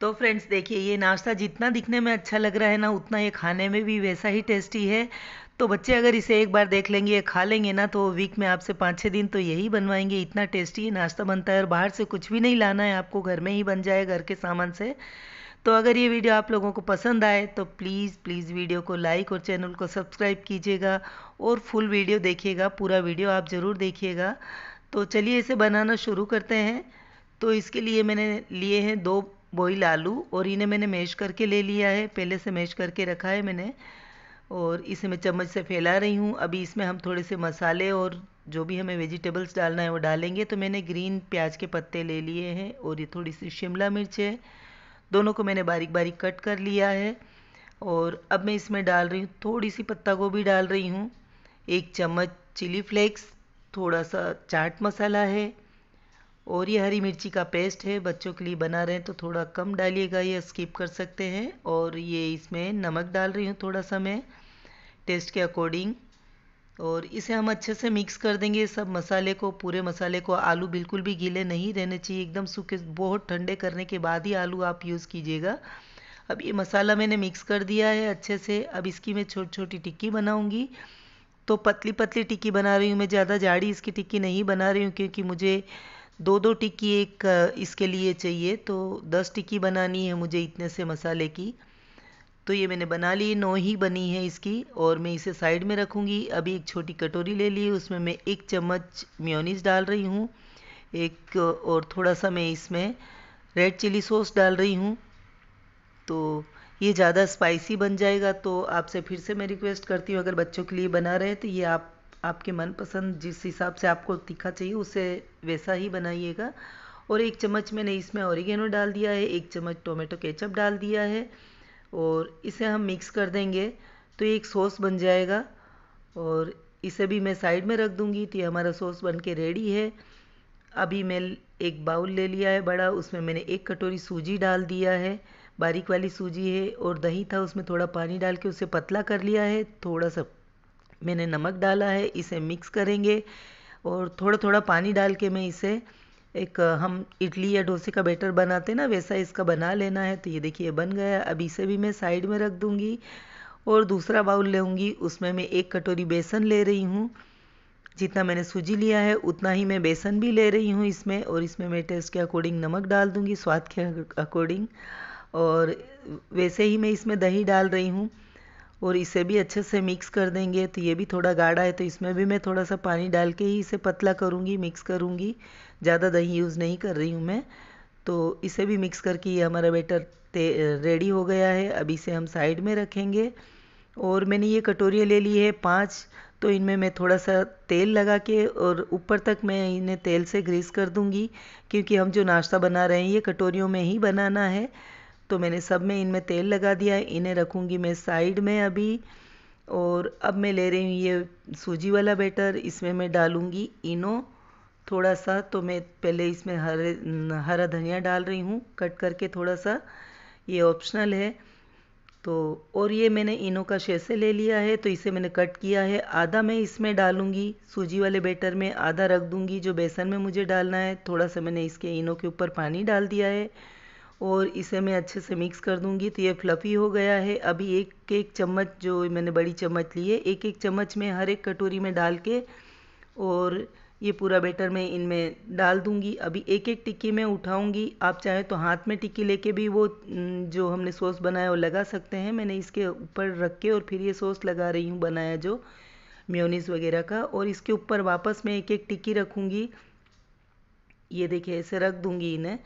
तो फ्रेंड्स देखिए ये नाश्ता जितना दिखने में अच्छा लग रहा है ना उतना ये खाने में भी वैसा ही टेस्टी है तो बच्चे अगर इसे एक बार देख लेंगे खा लेंगे ना तो वीक में आपसे पाँच छः दिन तो यही बनवाएंगे इतना टेस्टी ये नाश्ता बनता है और बाहर से कुछ भी नहीं लाना है आपको घर में ही बन जाए घर के सामान से तो अगर ये वीडियो आप लोगों को पसंद आए तो प्लीज़ प्लीज़ वीडियो को लाइक और चैनल को सब्सक्राइब कीजिएगा और फुल वीडियो देखिएगा पूरा वीडियो आप ज़रूर देखिएगा तो चलिए इसे बनाना शुरू करते हैं तो इसके लिए मैंने लिए हैं दो बॉइल आलू और इन्हें मैंने मैश करके ले लिया है पहले से मैश करके रखा है मैंने और इसे मैं चम्मच से फैला रही हूँ अभी इसमें हम थोड़े से मसाले और जो भी हमें वेजिटेबल्स डालना है वो डालेंगे तो मैंने ग्रीन प्याज के पत्ते ले लिए हैं और ये थोड़ी सी शिमला मिर्च है दोनों को मैंने बारीक बारीक कट कर लिया है और अब मैं इसमें डाल रही हूँ थोड़ी सी पत्ता गोभी डाल रही हूँ एक चम्मच चिली फ्लेक्स थोड़ा सा चाट मसाला है और ये हरी मिर्ची का पेस्ट है बच्चों के लिए बना रहे हैं तो थोड़ा कम डालिएगा या स्किप कर सकते हैं और ये इसमें नमक डाल रही हूँ थोड़ा सा मैं टेस्ट के अकॉर्डिंग और इसे हम अच्छे से मिक्स कर देंगे सब मसाले को पूरे मसाले को आलू बिल्कुल भी गीले नहीं रहने चाहिए एकदम सूखे बहुत ठंडे करने के बाद ही आलू आप यूज़ कीजिएगा अब ये मसाला मैंने मिक्स कर दिया है अच्छे से अब इसकी मैं छोटी छोटी टिक्की बनाऊँगी तो पतली पतली टिक्की बना रही हूँ मैं ज़्यादा जाड़ी इसकी टिक्की नहीं बना रही हूँ क्योंकि मुझे दो दो टिक्की एक इसके लिए चाहिए तो दस टिक्की बनानी है मुझे इतने से मसाले की तो ये मैंने बना ली नौ ही बनी है इसकी और मैं इसे साइड में रखूँगी अभी एक छोटी कटोरी ले ली उसमें मैं एक चम्मच म्योनीस डाल रही हूँ एक और थोड़ा सा मैं इसमें रेड चिली सॉस डाल रही हूँ तो ये ज़्यादा स्पाइसी बन जाएगा तो आपसे फिर से मैं रिक्वेस्ट करती हूँ अगर बच्चों के लिए बना रहे तो ये आप आपके मनपसंद जिस हिसाब से आपको तीखा चाहिए उसे वैसा ही बनाइएगा और एक चम्मच मैंने इसमें ऑरिगेनो डाल दिया है एक चम्मच टोमेटो केचप डाल दिया है और इसे हम मिक्स कर देंगे तो एक सॉस बन जाएगा और इसे भी मैं साइड में रख दूँगी तो ये हमारा सॉस बन के रेडी है अभी मैं एक बाउल ले लिया है बड़ा उसमें मैंने एक कटोरी सूजी डाल दिया है बारीक वाली सूजी है और दही था उसमें थोड़ा पानी डाल के उसे पतला कर लिया है थोड़ा सा मैंने नमक डाला है इसे मिक्स करेंगे और थोड़ा थोड़ा पानी डाल के मैं इसे एक हम इडली या डोसे का बैटर बनाते ना वैसा इसका बना लेना है तो ये देखिए बन गया अब इसे भी मैं साइड में रख दूँगी और दूसरा बाउल लेंगी उसमें मैं एक कटोरी बेसन ले रही हूँ जितना मैंने सूजी लिया है उतना ही मैं बेसन भी ले रही हूँ इसमें और इसमें मैं टेस्ट के अकॉर्डिंग नमक डाल दूँगी स्वाद के अकॉर्डिंग और वैसे ही मैं इसमें दही डाल रही हूँ और इसे भी अच्छे से मिक्स कर देंगे तो ये भी थोड़ा गाढ़ा है तो इसमें भी मैं थोड़ा सा पानी डाल के ही इसे पतला करूँगी मिक्स करूँगी ज़्यादा दही यूज़ नहीं कर रही हूँ मैं तो इसे भी मिक्स करके ये हमारा बेटर रेडी हो गया है अब इसे हम साइड में रखेंगे और मैंने ये कटोरियाँ ले ली है पाँच तो इनमें मैं थोड़ा सा तेल लगा के और ऊपर तक मैं इन्हें तेल से ग्रीस कर दूंगी क्योंकि हम जो नाश्ता बना रहे हैं ये कटोरियों में ही बनाना है तो मैंने सब में इनमें तेल लगा दिया है इन्हें रखूँगी मैं साइड में अभी और अब मैं ले रही हूँ ये सूजी वाला बैटर इसमें मैं डालूँगी इनो थोड़ा सा तो मैं पहले इसमें हरे हरा धनिया डाल रही हूँ कट करके थोड़ा सा ये ऑप्शनल है तो और ये मैंने इनो का शेसे ले लिया है तो इसे मैंने कट किया है आधा मैं इसमें डालूँगी सूजी वाले बैटर में आधा रख दूँगी जो बेसन में मुझे डालना है थोड़ा सा मैंने इसके इनो के ऊपर पानी डाल दिया है और इसे मैं अच्छे से मिक्स कर दूंगी तो ये फ्लफ़ी हो गया है अभी एक एक चम्मच जो मैंने बड़ी चम्मच ली है एक एक चम्मच में हर एक कटोरी में डाल के और ये पूरा बैटर मैं इनमें डाल दूंगी अभी एक एक टिक्की मैं उठाऊंगी आप चाहें तो हाथ में टिक्की लेके भी वो जो हमने सॉस बनाया वो लगा सकते हैं मैंने इसके ऊपर रख के और फिर ये सॉस लगा रही हूँ बनाया जो म्योनीस वगैरह का और इसके ऊपर वापस मैं एक एक टिक्की रखूँगी ये देखिए ऐसे रख दूंगी इन्हें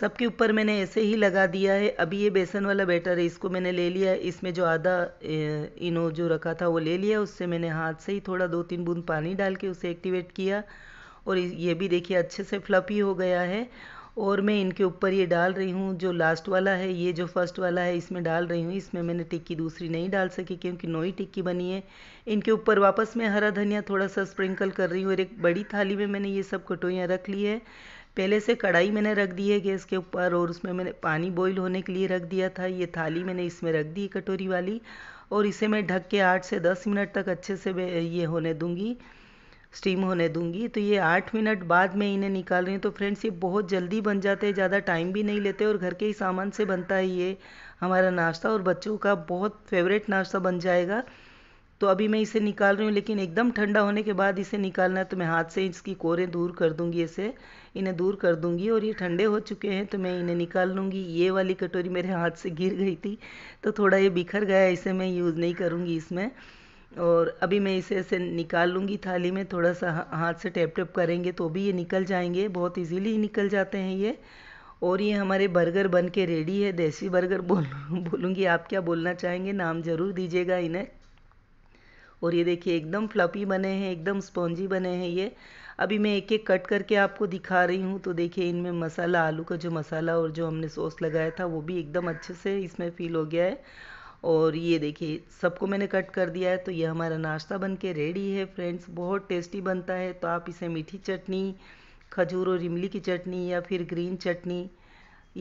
सबके ऊपर मैंने ऐसे ही लगा दिया है अभी ये बेसन वाला बैटर है इसको मैंने ले लिया है इसमें जो आधा इनो जो रखा था वो ले लिया उससे मैंने हाथ से ही थोड़ा दो तीन बूंद पानी डाल के उसे एक्टिवेट किया और ये भी देखिए अच्छे से फ्लफी हो गया है और मैं इनके ऊपर ये डाल रही हूँ जो लास्ट वाला है ये जो फर्स्ट वाला है इसमें डाल रही हूँ इसमें मैंने टिक्की दूसरी नहीं डाल सकी क्योंकि नोई टिक्की बनी है इनके ऊपर वापस मैं हरा धनिया थोड़ा सा स्प्रिंकल कर रही हूँ और एक बड़ी थाली में मैंने ये सब कटोरियाँ रख ली है पहले से कढ़ाई मैंने रख दी है गैस के ऊपर और उसमें मैंने पानी बॉईल होने के लिए रख दिया था ये थाली मैंने इसमें रख दी कटोरी वाली और इसे मैं ढक के आठ से दस मिनट तक अच्छे से ये होने दूंगी स्टीम होने दूंगी तो ये आठ मिनट बाद में इन्हें निकाल रही हूँ तो फ्रेंड्स ये बहुत जल्दी बन जाते हैं ज़्यादा टाइम भी नहीं लेते और घर के ही सामान से बनता है ये हमारा नाश्ता और बच्चों का बहुत फेवरेट नाश्ता बन जाएगा तो अभी मैं इसे निकाल रही हूँ लेकिन एकदम ठंडा होने के बाद इसे निकालना है तो मैं हाथ से इसकी कोरें दूर कर दूंगी इसे इन्हें दूर कर दूंगी और ये ठंडे हो चुके हैं तो मैं इन्हें निकाल लूँगी ये वाली कटोरी मेरे हाथ से गिर गई थी तो थोड़ा ये बिखर गया इसे मैं यूज़ नहीं करूँगी इसमें और अभी मैं इसे ऐसे निकाल लूँगी थाली में थोड़ा सा हाथ से टैप टैप करेंगे तो भी ये निकल जाएंगे बहुत इजीली निकल जाते हैं ये और ये हमारे बर्गर बन के रेडी है देसी बर्गर बोल बोलूँगी आप क्या बोलना चाहेंगे नाम ज़रूर दीजिएगा इन्हें और ये देखिए एकदम फ्लपी बने हैं एकदम स्पॉन्जी बने हैं ये अभी मैं एक एक कट करके आपको दिखा रही हूँ तो देखिए इनमें मसाला आलू का जो मसाला और जो हमने सॉस लगाया था वो भी एकदम अच्छे से इसमें फील हो गया है और ये देखिए सबको मैंने कट कर दिया है तो ये हमारा नाश्ता बन के रेडी है फ्रेंड्स बहुत टेस्टी बनता है तो आप इसे मीठी चटनी खजूर और इमली की चटनी या फिर ग्रीन चटनी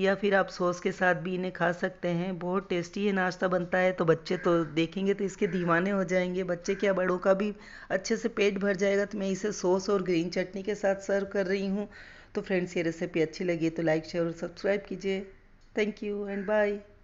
या फिर आप सॉस के साथ भी इन्हें खा सकते हैं बहुत टेस्टी ये नाश्ता बनता है तो बच्चे तो देखेंगे तो इसके दीवाने हो जाएंगे बच्चे क्या बड़ों का भी अच्छे से पेट भर जाएगा तो मैं इसे सॉस और ग्रीन चटनी के साथ सर्व कर रही हूँ तो फ्रेंड्स ये रेसिपी अच्छी लगी तो लाइक शेयर और सब्सक्राइब कीजिए थैंक यू एंड बाय